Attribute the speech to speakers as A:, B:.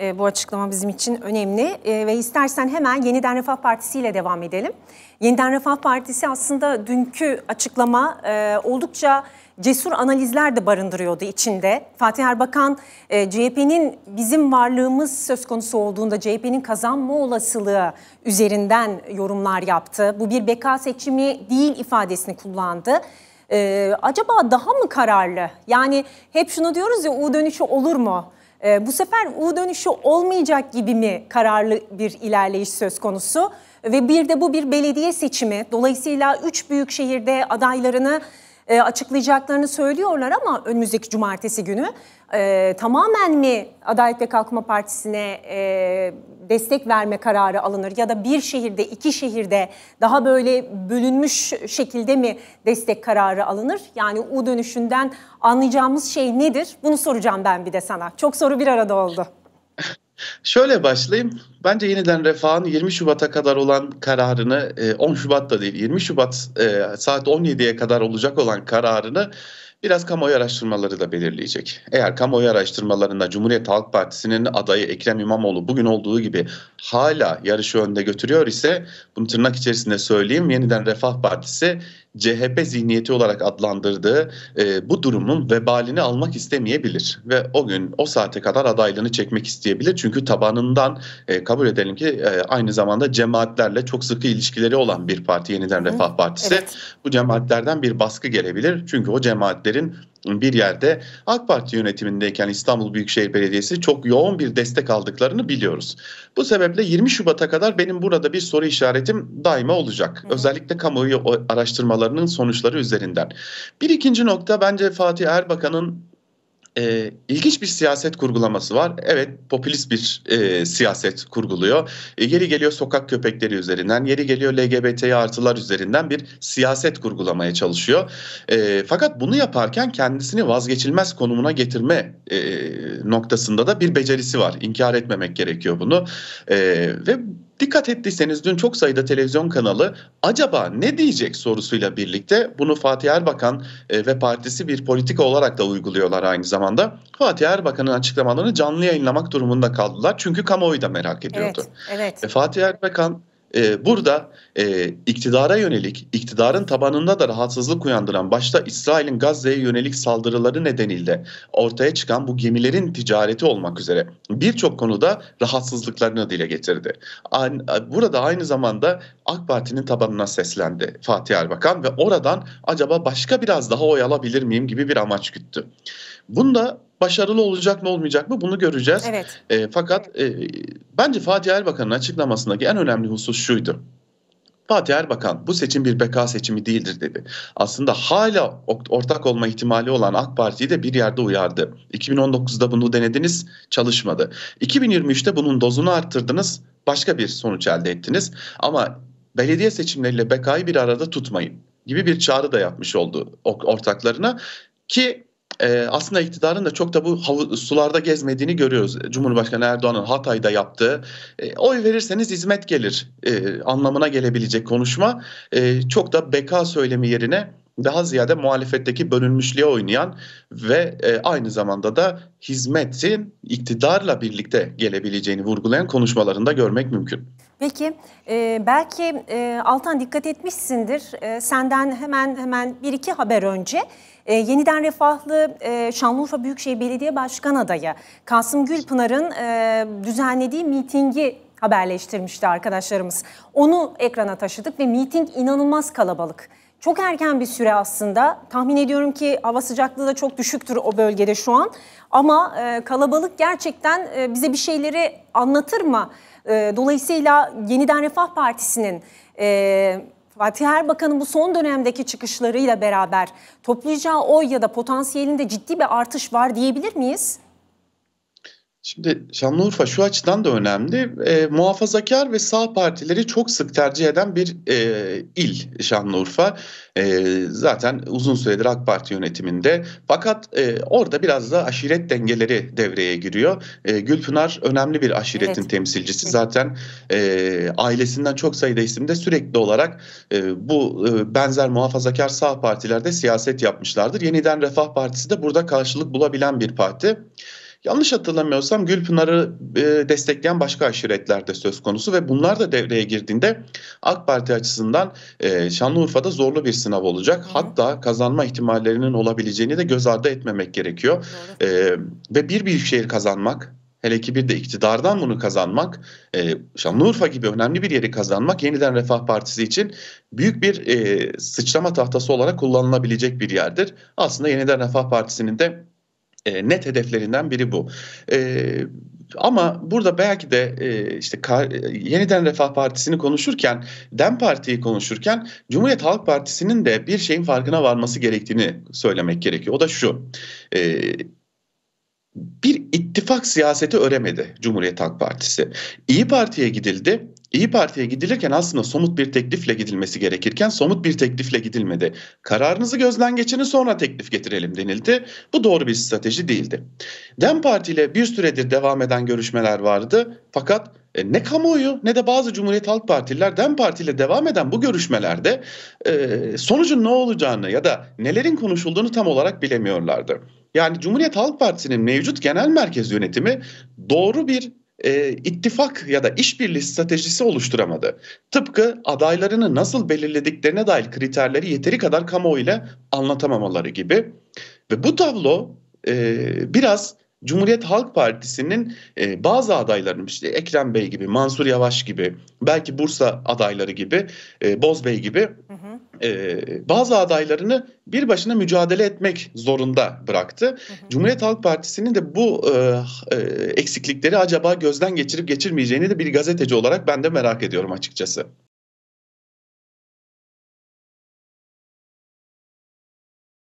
A: E, bu açıklama bizim için önemli e, ve istersen hemen Yeniden Refah Partisi ile devam edelim. Yeniden Refah Partisi aslında dünkü açıklama e, oldukça cesur analizler de barındırıyordu içinde. Fatih Erbakan e, CHP'nin bizim varlığımız söz konusu olduğunda CHP'nin kazanma olasılığı üzerinden yorumlar yaptı. Bu bir beka seçimi değil ifadesini kullandı. Ee, acaba daha mı kararlı? Yani hep şunu diyoruz ya U dönüşü olur mu? Ee, bu sefer U dönüşü olmayacak gibi mi kararlı bir ilerleyiş söz konusu? Ve bir de bu bir belediye seçimi. Dolayısıyla üç büyük şehirde adaylarını e, açıklayacaklarını söylüyorlar ama önümüzdeki cumartesi günü e, tamamen mi Adalet ve Kalkınma Partisi'ne e, destek verme kararı alınır ya da bir şehirde iki şehirde daha böyle bölünmüş şekilde mi destek kararı alınır? Yani U dönüşünden anlayacağımız şey nedir? Bunu soracağım ben bir de sana. Çok soru bir arada oldu.
B: Şöyle başlayayım. Bence yeniden refahın 20 Şubat'a kadar olan kararını 10 e, Şubat'ta değil 20 Şubat e, saat 17'ye kadar olacak olan kararını biraz kamuoyu araştırmaları da belirleyecek. Eğer kamuoyu araştırmalarında Cumhuriyet Halk Partisi'nin adayı Ekrem İmamoğlu bugün olduğu gibi hala yarışı önde götürüyor ise bunu tırnak içerisinde söyleyeyim yeniden Refah Partisi CHP zihniyeti olarak adlandırdığı e, bu durumun vebalini almak istemeyebilir ve o gün o saate kadar adaylığını çekmek isteyebilir. Çünkü tabanından e, kabul edelim ki e, aynı zamanda cemaatlerle çok sıkı ilişkileri olan bir parti Yeniden Refah Partisi. Evet. Bu cemaatlerden bir baskı gelebilir. Çünkü o cemaatlerin bir yerde AK Parti yönetimindeyken İstanbul Büyükşehir Belediyesi çok yoğun bir destek aldıklarını biliyoruz. Bu sebeple 20 Şubat'a kadar benim burada bir soru işaretim daima olacak. Özellikle kamuoyu araştırmalarının sonuçları üzerinden. Bir ikinci nokta bence Fatih Erbakan'ın e, ilginç bir siyaset kurgulaması var. Evet popülist bir e, siyaset kurguluyor. E, yeri geliyor sokak köpekleri üzerinden, yeri geliyor LGBT artılar üzerinden bir siyaset kurgulamaya çalışıyor. E, fakat bunu yaparken kendisini vazgeçilmez konumuna getirme e, noktasında da bir becerisi var. İnkar etmemek gerekiyor bunu. E, ve Dikkat ettiyseniz dün çok sayıda televizyon kanalı acaba ne diyecek sorusuyla birlikte bunu Fatih Erbakan e, ve partisi bir politika olarak da uyguluyorlar aynı zamanda. Fatih Erbakan'ın açıklamalarını canlı yayınlamak durumunda kaldılar çünkü kamuoyu da merak ediyordu. Evet, evet. E, Fatih Erbakan e, burada e, iktidara yönelik, iktidarın tabanında da rahatsızlık uyandıran başta İsrail'in Gazze'ye yönelik saldırıları nedeniyle ortaya çıkan bu gemilerin ticareti olmak üzere birçok konuda rahatsızlıklarını dile getirdi. Burada aynı zamanda AK Parti'nin tabanına seslendi Fatih Erbakan ve oradan acaba başka biraz daha oy alabilir miyim gibi bir amaç güttü. Bunda başarılı olacak mı olmayacak mı bunu göreceğiz. Evet. E, fakat e, bence Fatih Erbakan'ın açıklamasındaki en önemli husus şuydu. Fatih Erbakan bu seçim bir beka seçimi değildir dedi. Aslında hala ortak olma ihtimali olan AK Parti'yi de bir yerde uyardı. 2019'da bunu denediniz çalışmadı. 2023'te bunun dozunu arttırdınız başka bir sonuç elde ettiniz. Ama belediye seçimleriyle bekayı bir arada tutmayın gibi bir çağrı da yapmış oldu ortaklarına ki e, aslında iktidarın da çok da bu havuz, sularda gezmediğini görüyoruz. Cumhurbaşkanı Erdoğan'ın Hatay'da yaptığı e, oy verirseniz hizmet gelir e, anlamına gelebilecek konuşma e, çok da beka söylemi yerine daha ziyade muhalefetteki bölünmüşlüğe oynayan ve e, aynı zamanda da hizmetin iktidarla birlikte gelebileceğini vurgulayan konuşmalarında görmek mümkün.
A: Peki e, belki e, Altan dikkat etmişsindir e, senden hemen hemen bir iki haber önce e, yeniden refahlı e, Şanlıurfa Büyükşehir Belediye Başkan Adayı Kasım Gülpınar'ın e, düzenlediği mitingi haberleştirmişti arkadaşlarımız. Onu ekrana taşıdık ve miting inanılmaz kalabalık. Çok erken bir süre aslında. Tahmin ediyorum ki hava sıcaklığı da çok düşüktür o bölgede şu an. Ama e, kalabalık gerçekten e, bize bir şeyleri anlatır mı? Ee, dolayısıyla Yeniden Refah Partisi'nin e, Fatih Erbakan'ın bu son dönemdeki çıkışlarıyla beraber toplayacağı oy ya da potansiyelinde ciddi bir artış var diyebilir miyiz?
B: Şimdi Şanlıurfa şu açıdan da önemli. E, muhafazakar ve sağ partileri çok sık tercih eden bir e, il Şanlıurfa. E, zaten uzun süredir AK Parti yönetiminde. Fakat e, orada biraz da aşiret dengeleri devreye giriyor. E, Gülpınar önemli bir aşiretin evet. temsilcisi. Zaten e, ailesinden çok sayıda isimde sürekli olarak e, bu e, benzer muhafazakar sağ partilerde siyaset yapmışlardır. Yeniden Refah Partisi de burada karşılık bulabilen bir parti. Yanlış hatırlamıyorsam Gülpınar'ı e, destekleyen başka aşiretler de söz konusu ve bunlar da devreye girdiğinde AK Parti açısından e, Şanlıurfa'da zorlu bir sınav olacak. Hı. Hatta kazanma ihtimallerinin olabileceğini de göz ardı etmemek gerekiyor. E, ve bir büyükşehir kazanmak hele ki bir de iktidardan bunu kazanmak, e, Şanlıurfa gibi önemli bir yeri kazanmak yeniden Refah Partisi için büyük bir e, sıçrama tahtası olarak kullanılabilecek bir yerdir. Aslında yeniden Refah Partisi'nin de e, net hedeflerinden biri bu. E, ama burada belki de e, işte kar, e, yeniden Refah Partisi'ni konuşurken, Dem Parti'yi konuşurken Cumhuriyet Halk Partisi'nin de bir şeyin farkına varması gerektiğini söylemek gerekiyor. O da şu. E, bir ittifak siyaseti öremedi Cumhuriyet Halk Partisi. İyi Parti'ye gidildi İyi Parti'ye gidilirken aslında somut bir teklifle gidilmesi gerekirken somut bir teklifle gidilmedi. Kararınızı gözden geçirin sonra teklif getirelim denildi. Bu doğru bir strateji değildi. DEM Parti ile bir süredir devam eden görüşmeler vardı. Fakat e, ne kamuoyu ne de bazı Cumhuriyet Halk Partililer DEM Parti ile devam eden bu görüşmelerde e, sonucun ne olacağını ya da nelerin konuşulduğunu tam olarak bilemiyorlardı. Yani Cumhuriyet Halk Partisi'nin mevcut genel merkez yönetimi doğru bir e, ittifak ya da işbirliği stratejisi oluşturamadı. Tıpkı adaylarını nasıl belirlediklerine dair kriterleri yeteri kadar kamuoyuyla anlatamamaları gibi. Ve bu tablo e, biraz Cumhuriyet Halk Partisi'nin e, bazı adaylarının işte Ekrem Bey gibi, Mansur Yavaş gibi, belki Bursa adayları gibi, e, Boz Bey gibi hı hı e, bazı adaylarını bir başına mücadele etmek zorunda bıraktı. Hı hı. Cumhuriyet Halk Partisi'nin de bu e, e, eksiklikleri acaba
A: gözden geçirip geçirmeyeceğini de bir gazeteci olarak ben de merak ediyorum açıkçası.